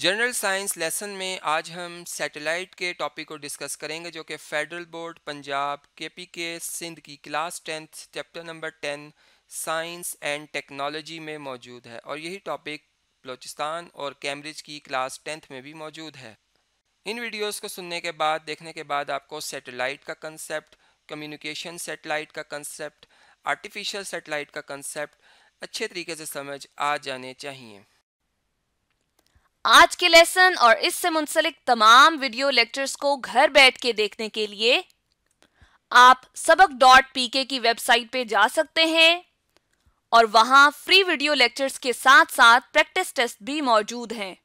general science lesson में आज हम सैटेलाइट के टॉपिक को डिस्कस करेंगे जो कि फेडरल बोर्ड पंजाब के पी के सिंध की class tenth chapter number ten science and technology में मौजूद है और यही टॉपिक बलोचिस्तान और कैम्ब्रिज की क्लास टेंथ में भी मौजूद है इन वीडियोस को सुनने के बाद देखने के बाद आपको सैटेलाइट का कंसेप्ट कम्युनिकेशन सैटेलाइट का कंसेप्ट आर्टिफिशियल सेटेलाइट का कंसेप्ट अच्छे तरीके से समझ आ जाने चाहिए आज के लेसन और इससे मुंसलिक तमाम वीडियो लेक्चर्स को घर बैठ के देखने के लिए आप सबक डॉट पी के की वेबसाइट पे जा सकते हैं और वहां फ्री वीडियो लेक्चर्स के साथ साथ प्रैक्टिस टेस्ट भी मौजूद हैं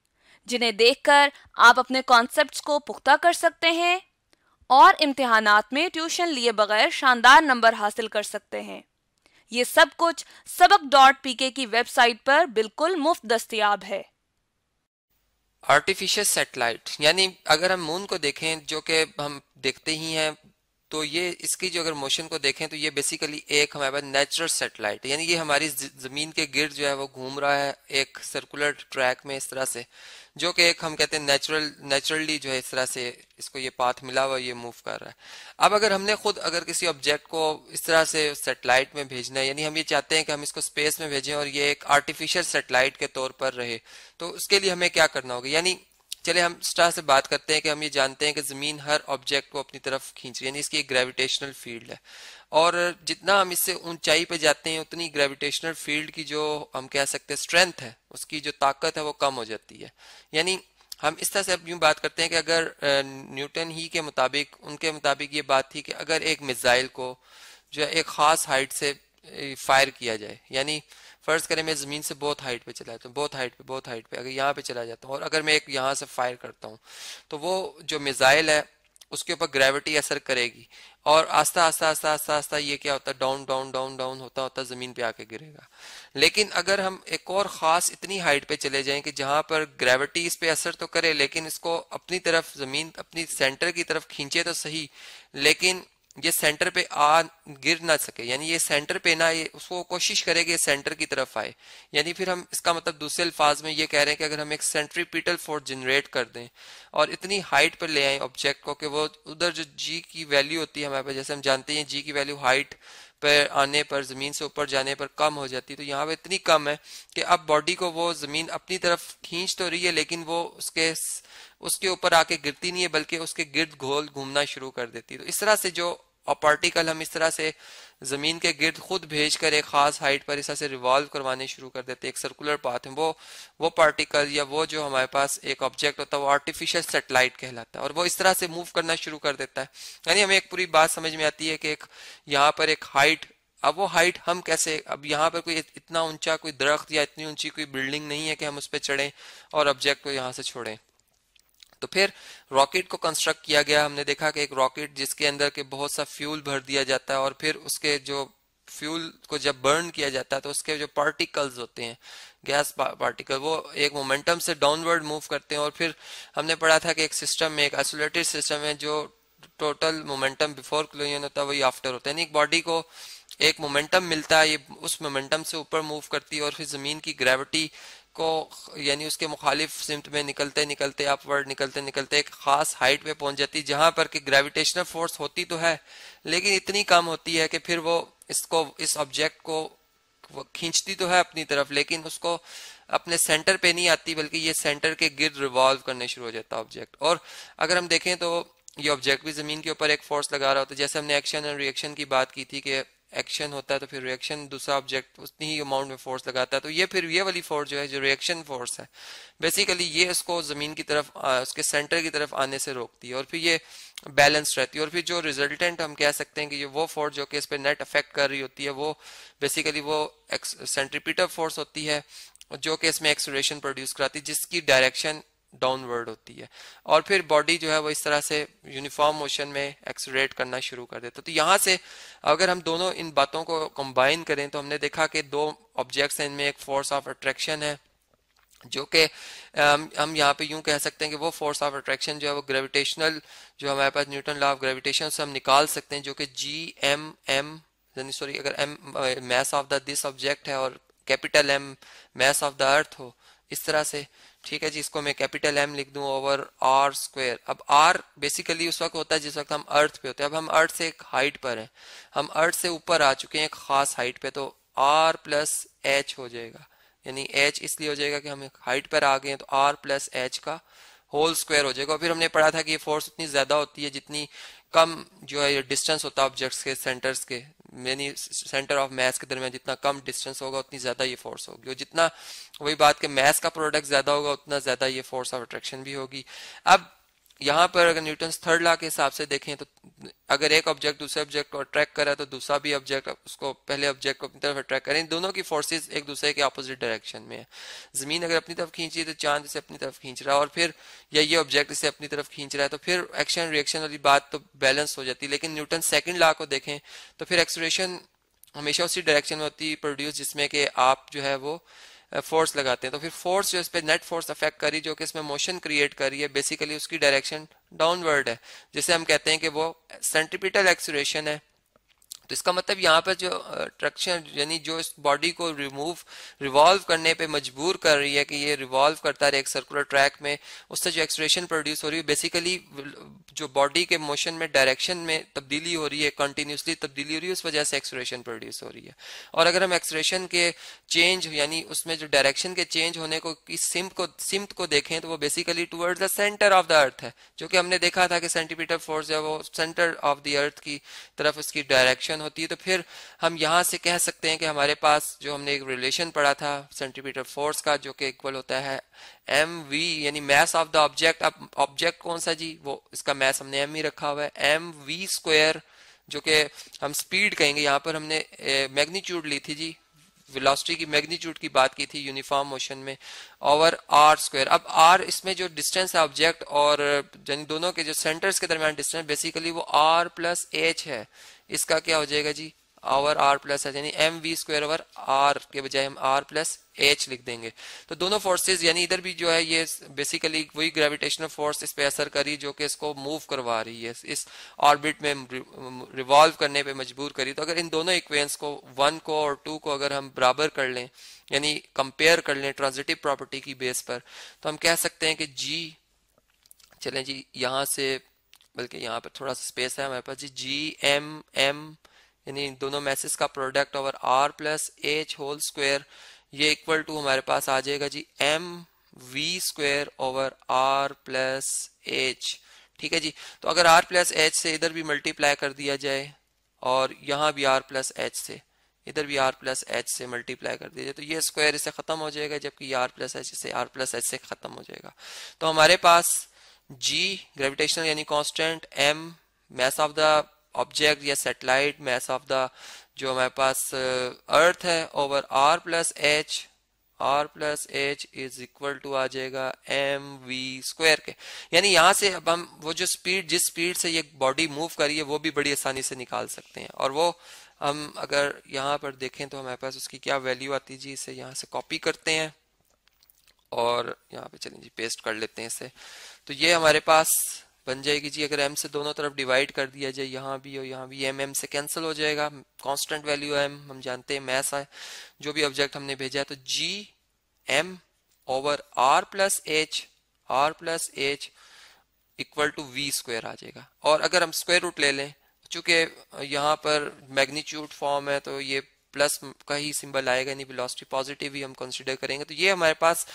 जिन्हें देखकर आप अपने कॉन्सेप्ट्स को पुख्ता कर सकते हैं और इम्तहानात में ट्यूशन लिए बगैर शानदार नंबर हासिल कर सकते हैं ये सब कुछ सबक डॉट पी के की वेबसाइट पर बिल्कुल मुफ्त दस्तियाब है आर्टिफिशियल सेटेलाइट यानी अगर हम मून को देखें जो कि हम देखते ही हैं तो ये इसकी जो अगर मोशन को देखें तो ये बेसिकली एक हमारे पास नेचुरल सेटेलाइट यानी ये हमारी ज़मीन के गिर्द जो है वो घूम रहा है एक सर्कुलर ट्रैक में इस तरह से जो कि एक हम कहते हैं नेचुरल नेचुरली जो है इस तरह से इसको ये पाथ मिला हुआ ये मूव कर रहा है अब अगर हमने खुद अगर किसी ऑब्जेक्ट को इस तरह से सेटेलाइट में भेजना है यानी हम ये चाहते हैं कि हम इसको स्पेस में भेजें और ये एक आर्टिफिशियल सेटेलाइट के तौर पर रहे तो उसके लिए हमें क्या करना होगा यानी चले हम इस तरह से बात करते हैं कि हम ये जानते हैं कि ज़मीन हर ऑब्जेक्ट को अपनी तरफ खींच रही है यानी इसकी एक ग्रेविटेशनल फील्ड है और जितना हम इससे ऊंचाई पर जाते हैं उतनी ग्रेविटेशनल फील्ड की जो हम कह सकते हैं स्ट्रेंथ है उसकी जो ताकत है वो कम हो जाती है यानी हम इस तरह से अब यूँ बात करते हैं कि अगर न्यूटन ही के मुताबिक उनके मुताबिक ये बात थी कि अगर एक मिज़ाइल को जो एक ख़ास हाइट से फायर किया जाए यानी फर्ज करें मैं ज़मीन से बहुत हाइट पे चला जाता हूँ बहुत हाइट पे बहुत हाइट पे अगर यहाँ पे चला जाता हूँ और अगर मैं एक यहाँ से फायर करता हूँ तो वो जो मिज़ाइल है उसके ऊपर ग्रेविटी असर करेगी और आस्ता आस्ता आस्ता आस्ता आस्ता ये क्या होता है डाउन डाउन डाउन डाउन होता होता ज़मीन पे आके गिरेगा लेकिन अगर हम एक और ख़ास इतनी हाइट पे चले जाएं कि जहाँ पर ग्रेविटी इस पे असर तो करे लेकिन इसको अपनी तरफ ज़मीन अपनी सेंटर की तरफ खींचे तो सही लेकिन ये सेंटर पे आ गिर ना सके यानी ये सेंटर पे ना ये उसको कोशिश करे कि सेंटर की तरफ आए यानी फिर हम इसका मतलब दूसरे अल्फाज में ये कह रहे हैं कि अगर हम एक सेंट्रीपिटल फोर्स जनरेट कर दें और इतनी हाइट पर ले आए ऑब्जेक्ट को कि वो उधर जो जी की वैल्यू होती है हमारे पास जैसे हम जानते हैं जी की वैल्यू हाइट पर आने पर ज़मीन से ऊपर जाने पर कम हो जाती है तो यहाँ पे इतनी कम है कि अब बॉडी को वो ज़मीन अपनी तरफ खींच तो रही है लेकिन वो उसके उसके ऊपर आके गिरती नहीं है बल्कि उसके गिर्द घोल घूमना शुरू कर देती है तो इस तरह से जो पार्टिकल हम इस तरह से ज़मीन के गिर्द खुद भेज कर एक ख़ास हाइट पर इस तरह से रिवॉल्व करवाने शुरू कर देते एक सर्कुलर पाथ है वो वो पार्टिकल या वो जो हमारे पास एक ऑब्जेक्ट होता है वो आर्टिफिशियल सेटेलाइट कहलाता है और वो इस तरह से मूव करना शुरू कर देता है यानी हमें एक पूरी बात समझ में आती है कि एक यहाँ पर एक हाइट अब वो हाइट हम कैसे अब यहाँ पर कोई इतना ऊंचा कोई दरख्त या इतनी ऊंची कोई बिल्डिंग नहीं है कि हम उस पर चढ़ें और ऑब्जेक्ट को यहाँ से छोड़ें तो फिर रॉकेट को कंस्ट्रक्ट किया गया हमने देखा कि एक रॉकेट जिसके अंदर के बहुत सा फ्यूल भर दिया जाता है और फिर उसके जो फ्यूल को जब बर्न किया जाता है तो उसके जो पार्टिकल्स होते हैं गैस पार्टिकल वो एक मोमेंटम से डाउनवर्ड मूव करते हैं और फिर हमने पढ़ा था कि एक सिस्टम में एक आइसोलेटेड सिस्टम है जो टोटल मोमेंटम बिफोर क्लोजन होता है वही आफ्टर होता है यानी एक बॉडी को एक मोमेंटम मिलता है ये उस मोमेंटम से ऊपर मूव करती है और फिर ज़मीन की ग्रेविटी को यानी उसके मुखालिफ सिमत में निकलते निकलते अपवर्ड निकलते निकलते एक खास हाइट पे पहुंच जाती जहां पर कि ग्रेविटेशनल फोर्स होती तो है लेकिन इतनी कम होती है कि फिर वो इसको इस ऑब्जेक्ट को खींचती तो है अपनी तरफ लेकिन उसको अपने सेंटर पे नहीं आती बल्कि ये सेंटर के गिर रिवॉल्व करने शुरू हो जाता ऑब्जेक्ट और अगर हम देखें तो ये ऑब्जेक्ट भी जमीन के ऊपर एक फोर्स लगा रहा होता है जैसे हमने एक्शन एंड रिएक्शन की बात की थी कि एक्शन होता है तो फिर रिएक्शन दूसरा ऑब्जेक्ट उतनी ही अमाउंट में फोर्स लगाता है तो ये फिर ये वाली फोर्स जो है जो रिएक्शन फोर्स है बेसिकली ये इसको ज़मीन की तरफ उसके सेंटर की तरफ आने से रोकती है और फिर ये बैलेंस रहती है और फिर जो रिजल्टेंट हम कह सकते हैं कि ये वो फोर्स जो कि इस पर नेट अफेक्ट कर रही होती है वो बेसिकली वो सेंट्रीपीटर फोर्स होती है जो कि इसमें एक्सोरेशन प्रोड्यूस कराती है जिसकी डायरेक्शन डाउनवर्ड होती है और फिर बॉडी जो है वो इस तरह से यूनिफॉर्म मोशन में एक्सरेट करना शुरू कर देता तो यहाँ से अगर हम दोनों इन बातों को कंबाइन करें तो हमने देखा कि दो ऑब्जेक्ट्स हैं इनमें एक फोर्स ऑफ अट्रैक्शन है जो कि हम यहाँ पे यूं कह सकते हैं कि वो फोर्स ऑफ अट्रैक्शन जो है वो ग्रेविटेशनल जो हमारे पास न्यूटन लॉ ऑफ ग्रेविटेशन से हम निकाल सकते हैं जो कि जी एम एम यानी सॉरी अगर M mass of the this object है और capital M mass of the earth हो इस तरह से ठीक है जी इसको मैं कैपिटल एम लिख दूं ओवर आर स्क्वायर अब आर बेसिकली उस वक्त होता है जिस वक्त हम अर्थ पे होते हैं अब हम अर्थ से एक हाइट पर हैं हम अर्थ से ऊपर आ चुके हैं एक खास हाइट पे तो आर प्लस एच हो जाएगा यानी एच इसलिए हो जाएगा कि हम एक हाइट पर आ गए हैं तो आर प्लस एच का होल स्क्वायर हो जाएगा फिर हमने पढ़ा था कि ये फोर्स उतनी ज्यादा होती है जितनी कम जो है डिस्टेंस होता है ऑब्जेक्ट्स के सेंटर्स के मैनी सेंटर ऑफ मैथ के दरमियान जितना कम डिस्टेंस होगा उतनी ज़्यादा ये फोर्स होगी और जितना वही बात के मैथ का प्रोडक्ट ज़्यादा होगा उतना ज़्यादा ये फोर्स ऑफ अट्रैक्शन भी होगी अब यहाँ पर अगर न्यूटन थर्ड लॉ के हिसाब से देखें तो अगर एक ऑब्जेक्ट दूसरे ऑब्जेक्ट को अट्रैक्ट करा तो दूसरा भी ऑब्जेक्ट उसको पहले ऑब्जेक्ट को अपनी तरफ अट्रैक्ट करें दोनों की फोर्सेज एक दूसरे के अपोजिट डायरेक्शन में है जमीन अगर अपनी तरफ खींच रही तो चांद इसे अपनी तरफ खींच रहा है और फिर या ये ऑब्जेक्ट इसे अपनी तरफ खींच रहा है तो फिर एक्शन रिएक्शन वाली बात तो बैलेंस हो जाती है लेकिन न्यूटन सेकेंड लॉ को देखें तो फिर एक्सोरेशन हमेशा उसी डायरेक्शन में होती प्रोड्यूस जिसमें कि आप जो है वो फोर्स लगाते हैं तो फिर फोर्स जो इस पर नेट फोर्स अफेक्ट करी जो कि इसमें मोशन क्रिएट करी है बेसिकली उसकी डायरेक्शन डाउनवर्ड है जिसे हम कहते हैं कि वो सेंटिपिटल एक्सुरेशन है तो इसका मतलब यहाँ पर जो ट्रक्शन यानी जो इस बॉडी को रिमूव रिवॉल्व करने पे मजबूर कर रही है कि ये रिवॉल्व करता रहे एक सर्कुलर ट्रैक में उससे जो एक्सप्रेशन प्रोड्यूस हो रही है बेसिकली जो बॉडी के मोशन में डायरेक्शन में तब्दीली हो रही है कंटिन्यूसली तब्दीली हो रही है उस वजह से एक्सप्रेशन प्रोड्यूस हो रही है और अगर हम एक्सप्रेशन के चेंज यानी उसमें जो डायरेक्शन के चेंज होने को इस सिम्प को सिम्प को देखें तो वो basically toward the centre of the earth है जो कि हमने देखा था कि सेंटीमीटर फोर्स है वो सेंटर ऑफ द अर्थ की तरफ उसकी डायरेक्शन होती है तो फिर हम यहाँ से कह सकते हैं कि हमारे पास जो हमने एक रिलेशन पढ़ा था सेंटीमीटर फोर्स का जो कि इक्वल होता है एम वी यानी मैस ऑफ द ऑब्जेक्ट अब ऑब्जेक्ट कौन सा जी वो इसका मैस हमने एम ही रखा हुआ है एम वी स्क्वायर जो कि हम स्पीड कहेंगे यहाँ पर हमने मैग्नीट्यूड ली थी जी वेलोसिटी की मैग्नीट्यूड की बात की थी यूनिफॉर्म मोशन में ओवर आर स्क्वायर अब आर इसमें जो डिस्टेंस है ऑब्जेक्ट और यानी दोनों के जो सेंटर्स के दरमियान डिस्टेंस बेसिकली वो आर प्लस एच है इसका क्या हो जाएगा G our R plus H यानी M V square over R के बजाय हम आर प्लस एच लिख देंगे तो दोनों फोर्सेज यानी इधर भी जो है ये बेसिकली वही ग्रेविटेशनल फोर्स इस पे असर करी जो कि इसको मूव करवा रही है इस ऑर्बिट में रिवॉल्व करने पे मजबूर करी तो अगर इन दोनों इक्वेंस को वन को और टू को अगर हम बराबर कर लें यानी कंपेयर कर लें ट्रांजिटिव प्रॉपर्टी की बेस पर तो हम कह सकते हैं कि जी चले जी यहाँ से बल्कि यहाँ पर थोड़ा सा स्पेस है हमारे पास जी जी एम एम यानी दोनों मैसेज का product over R plus H whole square ये इक्वल टू हमारे पास आ जाएगा G M V square over R plus H ठीक है जी तो अगर आर प्लस एच से इधर भी मल्टीप्लाई कर दिया जाए और यहां भी आर प्लस एच से इधर भी आर प्लस एच से मल्टीप्लाई कर दिया जाए तो ये स्क्वायर इसे ख़त्म हो जाएगा जबकि आर प्लस एच से आर प्लस एच से ख़त्म हो जाएगा तो हमारे पास जी ग्रेविटेशनल यानी constant M mass of the object या सेटेलाइट मैस ऑफ द जो हमारे पास अर्थ uh, है over R plus H R plus H is equal to आ जाएगा एम वी स्क्वायर के यानी यहां से अब हम वो जो स्पीड जिस स्पीड से ये बॉडी मूव करी है वो भी बड़ी आसानी से निकाल सकते हैं और वो हम अगर यहां पर देखें तो हमारे पास उसकी क्या वैल्यू आती जी इसे यहां से कॉपी करते हैं और यहाँ पे चलिए जी पेस्ट कर लेते हैं इसे तो ये हमारे पास बन जाएगी जी अगर एम से दोनों तरफ डिवाइड कर दिया जाए यहाँ भी और यहाँ भी एम एम से कैंसिल हो जाएगा कांस्टेंट वैल्यू एम हम जानते हैं मैथ है जो भी ऑब्जेक्ट हमने भेजा है तो G M over R plus H R plus H equal to V square आ जाएगा और अगर हम स्क्वायर रूट ले लें चूंकि यहाँ पर मैग्नीट्यूड फॉर्म है तो ये प्लस का ही सिंबल आएगा यानी वेलोसिटी पॉजिटिव ही हम कंसिडर करेंगे तो ये हमारे पास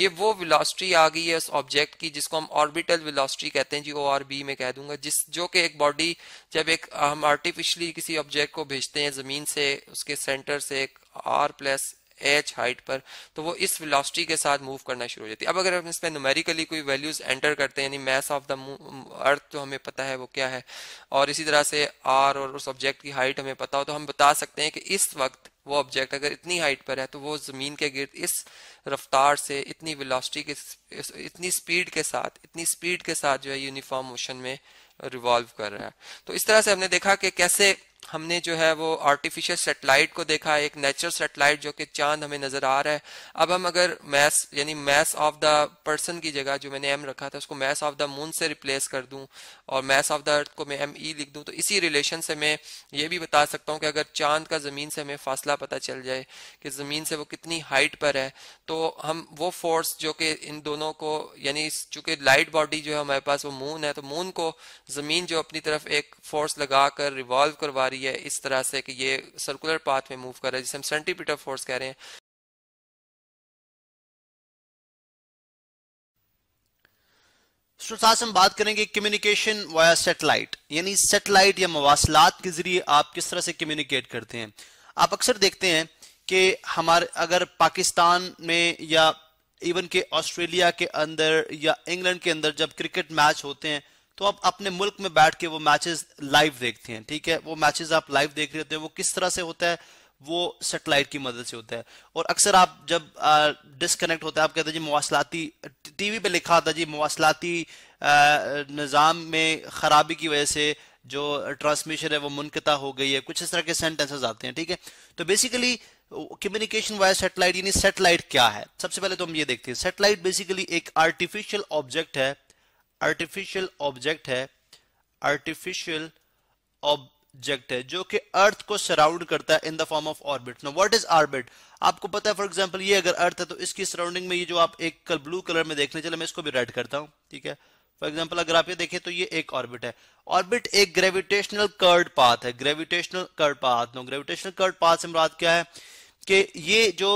ये वो वेलोसिटी आ गई है उस ऑब्जेक्ट की जिसको हम ऑर्बिटल वेलोसिटी कहते हैं जी ओ आर बी में कह दूंगा जिस जो कि एक बॉडी जब एक हम आर्टिफिशली किसी ऑब्जेक्ट को भेजते हैं जमीन से उसके सेंटर से एक आर प्लस एच हाइट पर तो वो इस वेलोसिटी के साथ मूव करना शुरू हो जाती है अब अगर हम इसमें न्यूमेरिकली कोई वैल्यूज एंटर करते हैं यानी मैस ऑफ द अर्थ तो हमें पता है वो क्या है और इसी तरह से आर और उस ऑब्जेक्ट की हाइट हमें पता हो तो हम बता सकते हैं कि इस वक्त वो ऑब्जेक्ट अगर इतनी हाइट पर है तो वो ज़मीन के गिर्द इस रफ्तार से इतनी वेलोसिटी के इतनी स्पीड के साथ इतनी स्पीड के साथ जो है यूनिफॉर्म मोशन में रिवॉल्व कर रहा है तो इस तरह से हमने देखा कि कैसे हमने जो है वो आर्टिफिशियल सेटेलाइट को देखा एक नेचुरल सेटेलाइट जो कि चांद हमें नजर आ रहा है अब हम अगर मैस यानी मैस ऑफ द पर्सन की जगह जो मैंने एम रखा था उसको मैस ऑफ द मून से रिप्लेस कर दूं और मैस ऑफ द अर्थ को मैं एम ई e लिख दूं तो इसी रिलेशन से मैं ये भी बता सकता हूं कि अगर चांद का जमीन से हमें फासला पता चल जाए कि जमीन से वो कितनी हाइट पर है तो हम वो फोर्स जो कि इन दोनों को यानी चूंकि लाइट बॉडी जो है हमारे पास वो मून है तो मून को जमीन जो अपनी तरफ एक फोर्स लगाकर रिवॉल्व करवा रही रही है इस तरह से कि ये सर्कुलर पाथ में मूव कर रहा है जिसे हम सेंटीपीटर फोर्स कह रहे हैं साथ हम बात करेंगे कम्युनिकेशन वाया सेटेलाइट यानी सेटेलाइट या मवासलात के जरिए आप किस तरह से कम्युनिकेट करते हैं आप अक्सर देखते हैं कि हमारे अगर पाकिस्तान में या इवन के ऑस्ट्रेलिया के अंदर या इंग्लैंड के अंदर जब क्रिकेट मैच होते हैं तो आप अपने मुल्क में बैठ के वो मैचेस लाइव देखते हैं ठीक है वो मैचेस आप लाइव देख रहे होते हैं वो किस तरह से होता है वो सेटेलाइट की मदद से होता है और अक्सर आप जब डिसकनेक्ट होता है आप कहते हैं जी मवासलाती टीवी पे लिखा था जी मवासलाती निज़ाम में ख़राबी की वजह से जो ट्रांसमिशन है वो मुनकता हो गई है कुछ इस तरह के सेंटेंसेस आते हैं ठीक है तो बेसिकली कम्युनिकेशन वाया सेटेलाइट यानी सेटेलाइट क्या है सबसे पहले तो हम ये देखते हैं सेटेलाइट बेसिकली एक आर्टिफिशियल ऑब्जेक्ट है आर्टिफिशियल ऑब्जेक्ट है आर्टिफिशियल ऑब्जेक्ट है जो कि अर्थ को सराउंड करता है in the form of orbit no what is orbit आपको पता है फॉर एग्जांपल ये अगर अर्थ है तो इसकी सराउंडिंग में ये जो आप एक कल ब्लू कलर में देखने चले मैं इसको भी रेड करता हूं ठीक है फॉर एग्जाम्पल अगर आप ये देखें तो ये एक ऑर्बिट है ऑर्बिट एक ग्रेविटेशनल कर्ड पाथ है gravitational curved path no gravitational curved path से मुराद क्या है कि ये जो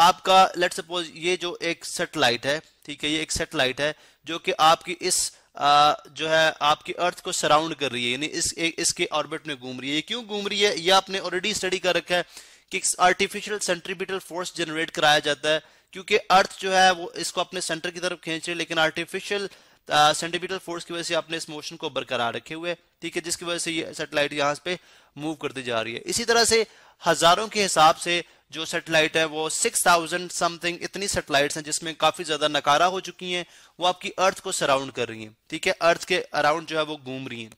आपका लेट सपोज ये जो एक सेटेलाइट है ठीक है ये एक सेटेलाइट है जो कि आपकी इस आ, जो है आपकी अर्थ को सराउंड कर रही है यानी इस ए, इसके ऑर्बिट में घूम रही है क्यों घूम रही है ये आपने ऑलरेडी स्टडी कर रखा है कि आर्टिफिशियल सेंट्रीपिटल फोर्स जनरेट कराया जाता है क्योंकि अर्थ जो है वो इसको अपने सेंटर की तरफ खींच रही है लेकिन आर्टिफिशियल सेंटिपिटल फोर्स की वजह से आपने इस मोशन को बरकरार रखे हुए ठीक है जिसकी वजह से ये सेटेलाइट यहाँ पे मूव करती जा रही है इसी तरह से हजारों के हिसाब से जो सेटेलाइट है वो 6000 समथिंग इतनी सेटेलाइट्स हैं जिसमें काफी ज्यादा नकारा हो चुकी हैं वो आपकी अर्थ को सराउंड कर रही हैं ठीक है अर्थ के अराउंड जो है वो घूम रही हैं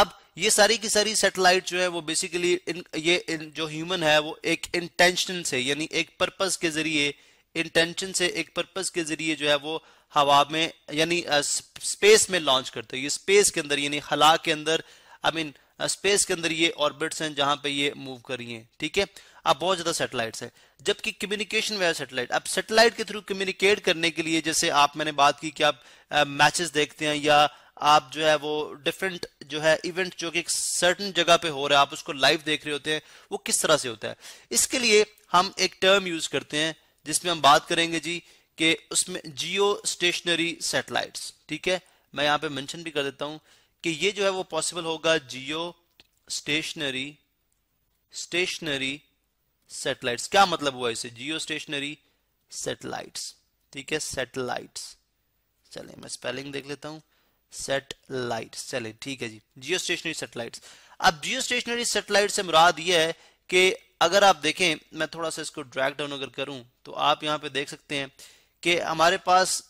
अब ये सारी की सारी सेटेलाइट जो है वो बेसिकली इन, ये इन, जो ह्यूमन है वो एक इंटेंशन से यानी एक पर्पज के जरिए इंटेंशन से एक पर्पज के जरिए जो है वो हवा में यानी स्पेस में लॉन्च करते हैं ये स्पेस के अंदर यानी हला के अंदर आई मीन स्पेस के अंदर ये ऑर्बिट्स हैं जहां पे ये मूव कर रही हैं ठीक है अब बहुत ज्यादा सेटेलाइट हैं जबकि कम्युनिकेशन वायर सेटेलाइट अब सेटेलाइट के थ्रू कम्युनिकेट करने के लिए जैसे आप मैंने बात की कि आप मैचेस देखते हैं या आप जो है वो डिफरेंट जो है इवेंट जो कि एक सर्टन जगह पे हो रहा है आप उसको लाइव देख रहे होते हैं वो किस तरह से होता है इसके लिए हम एक टर्म यूज करते हैं जिसमें हम बात करेंगे जी कि उसमें जियो स्टेशनरी सेटेलाइट ठीक है मैं यहां पे मेंशन भी कर देता हूं कि ये जो है वो पॉसिबल होगा जियो स्टेशनरी स्टेशनरी सेटेलाइट्स क्या मतलब हुआ इसे जियो स्टेशनरी सेटेलाइट्स ठीक है सेटेलाइट्स चले मैं स्पेलिंग देख लेता हूं सेटेलाइट चले ठीक है जी जियो स्टेशनरी सेटेलाइट्स अब जियो स्टेशनरी सेटेलाइट से मुराद ये है कि अगर आप देखें मैं थोड़ा सा इसको ड्रैग डाउन अगर करूं तो आप यहां पे देख सकते हैं कि हमारे पास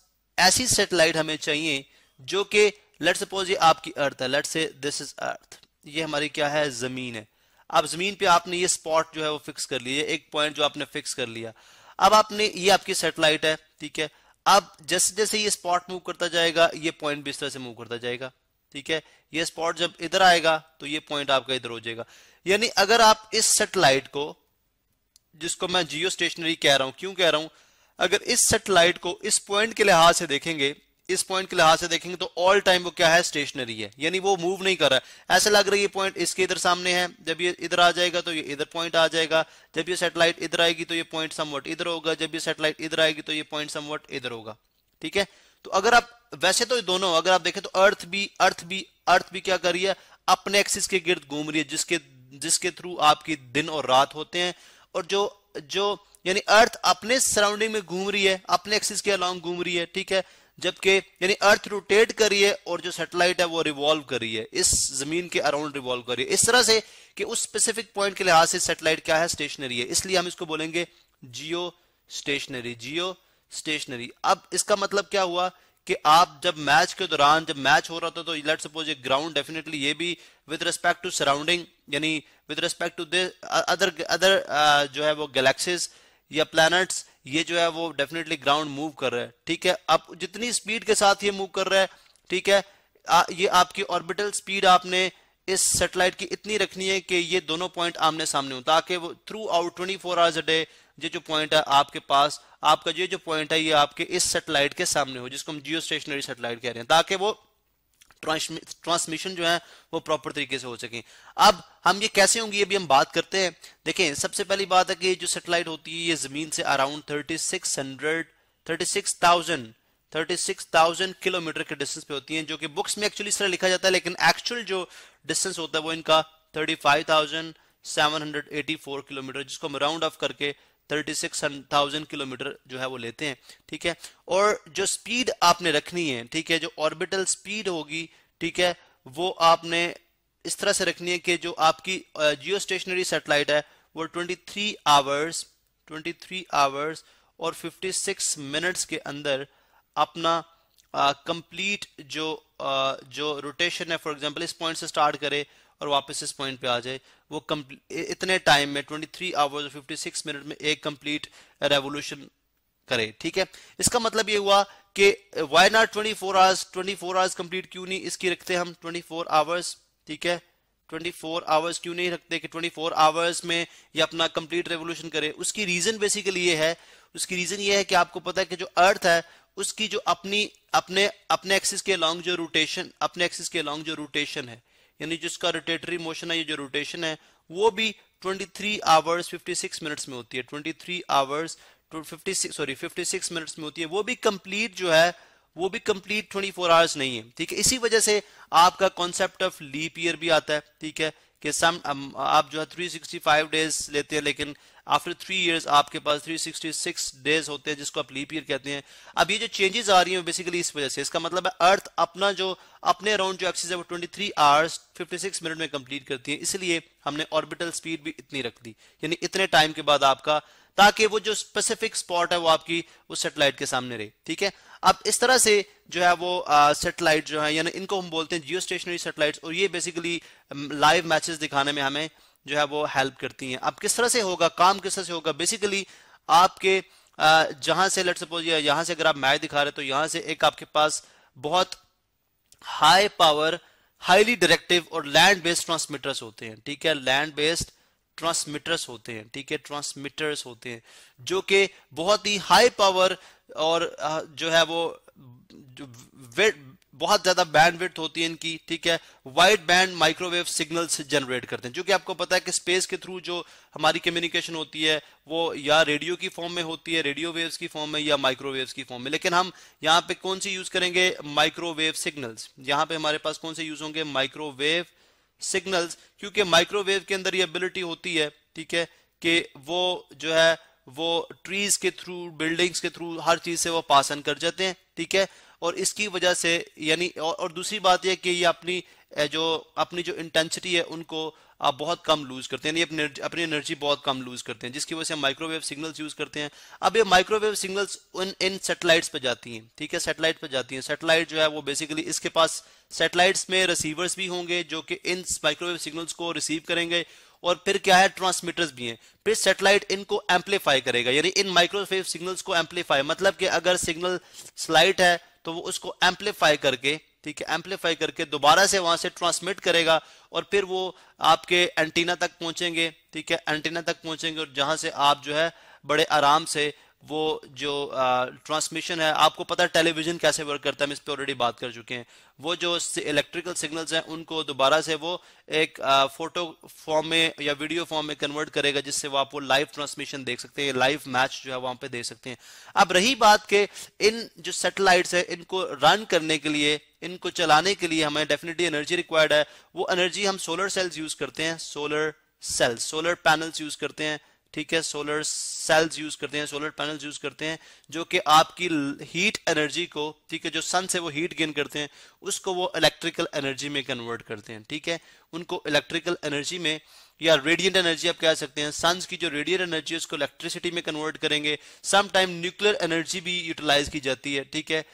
ऐसी सेटेलाइट हमें चाहिए जो कि लेट सपोज ये आपकी अर्थ है लेट से दिस इज अर्थ ये हमारी क्या है जमीन है अब जमीन पे आपने ये स्पॉट जो है वो फिक्स कर लिया एक पॉइंट जो आपने फिक्स कर लिया अब आपने ये आपकी सेटेलाइट है ठीक है अब जैसे जैसे ये स्पॉट मूव करता जाएगा ये पॉइंट भी इस तरह से मूव करता जाएगा ठीक है ये स्पॉट जब इधर आएगा तो ये पॉइंट आपका इधर हो जाएगा यानी अगर आप इस सेटेलाइट को जिसको मैं जियो स्टेशनरी कह रहा हूं क्यों कह रहा हूं अगर इस सेटेलाइट को इस पॉइंट के लिहाज से देखेंगे इस पॉइंट के लिहाज से देखेंगे तो ऑल टाइम वो क्या है स्टेशनरी है यानी वो मूव नहीं कर रहा है ऐसा लग रहा है ये पॉइंट इसके इधर सामने है जब ये इधर आ जाएगा तो ये इधर पॉइंट आ जाएगा जब ये सेटेलाइट इधर आएगी तो ये पॉइंट समवट इधर होगा जब ये सेटेलाइट इधर आएगी तो ये पॉइंट समवट इधर होगा ठीक है तो अगर आप वैसे तो दोनों अगर आप देखें तो अर्थ भी अर्थ भी अर्थ भी क्या कर रही है अपने एक्सिस के गिर्द घूम रही है जिसके जिसके थ्रू आपकी दिन और रात होते हैं और जो जो यानी अर्थ अपने सराउंडिंग में घूम रही है अपने एक्सिस के अलॉन्ग घूम रही है ठीक है जबकि यानी अर्थ रोटेट कर रही है और जो सेटेलाइट है वो रिवॉल्व कर रही है इस जमीन के अराउंड रिवॉल्व कर रही है इस तरह से कि उस स्पेसिफिक पॉइंट के लिहाज से सेटेलाइट क्या है स्टेशनरी है इसलिए हम इसको बोलेंगे जियो स्टेशनरी जियो स्टेशनरी अब इसका मतलब क्या हुआ कि आप जब मैच के दौरान जब मैच हो रहा था तो लेट सपोज ये ग्राउंड डेफिनेटली ये भी विद रिस्पेक्ट टू सराउंडिंग यानी with respect to other other जो है वो गैलेक्सीज या प्लैनेट्स ये जो है वो डेफिनेटली ग्राउंड मूव कर रहा है ठीक है अब जितनी स्पीड के साथ ये मूव कर रहा है ठीक है आ, ये आपकी ऑर्बिटल स्पीड आपने इस सेटेलाइट की इतनी रखनी है कि ये दोनों पॉइंट आमने सामने हो ताकि वो throughout twenty four hours a day ये जो पॉइंट है आपके पास आपका ये जो पॉइंट है ये आपके इस सेटेलाइट के सामने हो जिसको हम जियो स्टेशनरी सेटेलाइट कह रहे हैं ताकि वो ट्रांसमिशन जो है वो प्रॉपर तरीके से हो सके अब हम ये कैसे होंगे ये भी हम बात करते हैं देखें सबसे पहली बात है कि जो सेटेलाइट होती है ये जमीन से around thirty six hundred thirty six thousand thirty six thousand kilometre के डिस्टेंस पे होती हैं जो कि बुक्स में एक्चुअली इस तरह लिखा जाता है लेकिन एक्चुअल जो डिस्टेंस होता है वो इनका thirty five thousand seven hundred eighty four kilometre जिसको हम राउंड ऑफ करके थर्टी सिक्स थाउजेंड किलोमीटर जो है वो लेते हैं ठीक है और जो स्पीड आपने रखनी है ठीक है जो ऑर्बिटल स्पीड होगी ठीक है वो आपने इस तरह से रखनी है कि जो आपकी जियो स्टेशनरी सेटेलाइट है वो twenty three hours twenty three hours और फिफ्टी सिक्स मिनट्स के अंदर अपना कंप्लीट जो आ, जो रोटेशन है फॉर एग्जांपल इस पॉइंट से स्टार्ट करे और वापस इस पॉइंट पे आ जाए वो इतने टाइम में 23 आवर्स 56 मिनट में एक कंप्लीट रेवोल्यूशन करे ठीक है इसका मतलब ये हुआ कि why not twenty four hours twenty four hours complete क्यों नहीं इसकी रखते हम ट्वेंटी फोर आवर्स ठीक है 24 आवर्स क्यों नहीं रखते कि 24 आवर्स में ये अपना कंप्लीट रेवोल्यूशन करे उसकी रीजन बेसिकली ये है उसकी रीजन ये है कि आपको पता है कि जो अर्थ है उसकी जो अपनी अपने अपने एक्सिस के लॉन्ग जो रोटेशन अपने एक्सिस के लॉन्ग जो रोटेशन है यानी जिसका रोटेटरी मोशन है ये जो रोटेशन है वो भी 23 आवर्स फिफ्टी मिनट्स में होती है 23 hours fifty sorry fifty minutes में होती है वो भी कंप्लीट जो है वो भी कंप्लीट 24 आवर्स नहीं है ठीक है इसी वजह से आपका कॉन्सेप्ट ऑफ लीप ईयर भी आता है ठीक है कि सम um, आप जो है 365 डेज लेते हैं लेकिन आफ्टर थ्री इयर्स आपके पास 366 डेज होते हैं जिसको आप लीप ईयर कहते हैं अब ये जो चेंजेस आ रही हैं बेसिकली इस वजह से इसका मतलब है अर्थ अपना जो अपने अराउंड जो एक्सिस है वो 23 आवर्स 56 मिनट में कंप्लीट करती है इसलिए हमने ऑर्बिटल स्पीड भी इतनी रख दी यानी इतने टाइम के बाद आपका ताकि वो जो स्पेसिफिक स्पॉट है वो आपकी उस सेटेलाइट के सामने रहे ठीक है अब इस तरह से जो है वो सेटेलाइट जो है यानी इनको हम बोलते हैं जियो स्टेशनरी सेटेलाइट और ये बेसिकली लाइव मैचेस दिखाने में हमें जो है वो हेल्प करती हैं अब किस तरह से होगा काम किस तरह से होगा बेसिकली आपके जहां से लेट सपोज या यहां से अगर आप मैच दिखा रहे तो यहां से एक आपके पास बहुत हाई पावर हाईली डायरेक्टिव और लैंड बेस्ड ट्रांसमीटर्स होते हैं ठीक है लैंड बेस्ड ट्रांसमीटर्स होते हैं ठीक है ट्रांसमीटर्स होते हैं जो कि बहुत ही हाई पावर और जो है वो बहुत ज्यादा बैंडविड्थ होती है इनकी ठीक है wide band microwave signals generate करते हैं जो कि आपको पता है कि स्पेस के थ्रू जो हमारी कम्युनिकेशन होती है वो या रेडियो की फॉर्म में होती है रेडियो वेव्स की फॉर्म में या माइक्रोवेव्स की फॉर्म में लेकिन हम यहाँ पे कौन सी यूज करेंगे माइक्रोवेव सिग्नल्स यहाँ पे हमारे पास कौन से यूज होंगे माइक्रोवेव सिग्नल्स क्योंकि माइक्रोवेव के अंदर ये एबिलिटी होती है ठीक है कि वो जो है वो ट्रीज के थ्रू बिल्डिंग्स के थ्रू हर चीज से वो पास ऑन कर जाते हैं ठीक है और इसकी वजह से यानी और, और दूसरी बात यह कि ये अपनी जो अपनी जो इंटेंसिटी है उनको आप बहुत कम लूज करते हैं अपनी एनर्जी बहुत कम लूज करते हैं जिसकी वजह से हम माइक्रोवेव सिग्नल्स यूज करते हैं अब ये माइक्रोवेव सिग्नल्स उन इन सेटेलाइट्स पर जाती हैं ठीक है सेटेलाइट पर जाती हैं सेटेलाइट जो है वो बेसिकली इसके पास सेटेलाइट्स में रिसीवर्स भी होंगे जो कि इन माइक्रोवेव सिग्नल्स को रिसीव करेंगे और फिर क्या है ट्रांसमीटर्स भी हैं फिर सेटेलाइट इनको एम्पलीफाई करेगा यानी इन माइक्रोवेव सिग्नल्स को एम्पलीफाई मतलब कि अगर सिग्नल स्लाइट है तो वो उसको एम्पलीफाई करके ठीक है एम्पलीफाई करके दोबारा से वहां से ट्रांसमिट करेगा और फिर वो आपके एंटीना तक पहुंचेंगे ठीक है एंटीना तक पहुंचेंगे और जहां से आप जो है बड़े आराम से वो जो ट्रांसमिशन है आपको पता है टेलीविजन कैसे वर्क करता है हम इस पर ऑलरेडी बात कर चुके हैं वो जो इलेक्ट्रिकल सिग्नल्स हैं उनको दोबारा से वो एक फोटो फॉर्म में या वीडियो फॉर्म में कन्वर्ट करेगा जिससे वो आपको लाइव ट्रांसमिशन देख सकते हैं लाइव मैच जो है वहां पे देख सकते हैं अब रही बात के इन जो सेटेलाइट्स है इनको रन करने के लिए इनको चलाने के लिए हमें डेफिनेटली एनर्जी रिक्वायर्ड है वो एनर्जी हम सोलर सेल्स यूज करते हैं solar cells solar panels use करते हैं ठीक है सोलर सेल्स यूज करते हैं सोलर पैनल्स यूज करते हैं जो कि आपकी हीट एनर्जी को ठीक है जो सन से वो हीट गेन करते हैं उसको वो इलेक्ट्रिकल एनर्जी में कन्वर्ट करते हैं ठीक है उनको इलेक्ट्रिकल एनर्जी में या रेडिएंट एनर्जी आप कह सकते हैं सन की जो रेडिएंट एनर्जी है उसको इलेक्ट्रिसिटी में कन्वर्ट करेंगे समटाइम न्यूक्लियर एनर्जी भी यूटिलाइज की जाती है ठीक है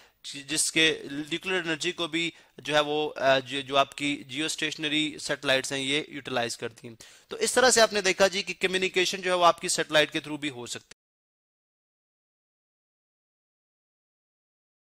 जिसके न्यूक्लियर एनर्जी को भी जो है वो जो, जो आपकी जियो स्टेशनरी सेटेलाइट हैं ये यूटिलाइज करती हैं तो इस तरह से आपने देखा जी कि कम्युनिकेशन जो है वो आपकी सेटेलाइट के थ्रू भी हो सकती है